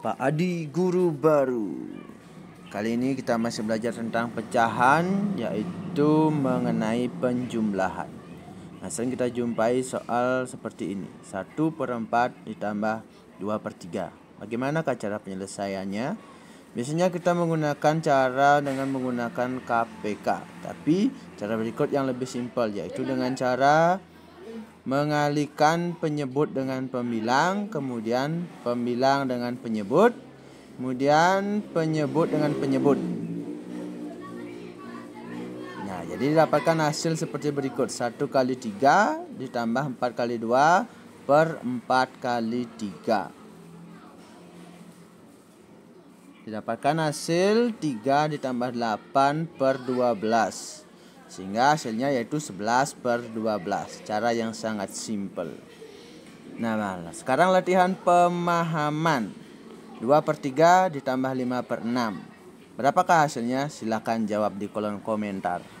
Pak Adi Guru Baru. Kali ini kita masih belajar tentang pecahan yaitu mengenai penjumlahan. Nah, sering kita jumpai soal seperti ini. 1 per 4 ditambah 2 per 3. Bagaimana cara penyelesaiannya? Biasanya kita menggunakan cara dengan menggunakan KPK. Tapi cara berikut yang lebih simpel yaitu dengan cara mengalihkan penyebut dengan pembilang, kemudian pembilang dengan penyebut, kemudian penyebut dengan penyebut. Nah, jadi dapatkan hasil seperti berikut. 1 kali 3 ditambah 4 kali 2 per 4 kali 3. Didapatkan hasil 3 ditambah 8 per 12 sehingga hasilnya yaitu 11 per 12 cara yang sangat simple nah sekarang latihan pemahaman 2 per 3 ditambah 5 per 6 berapakah hasilnya silahkan jawab di kolom komentar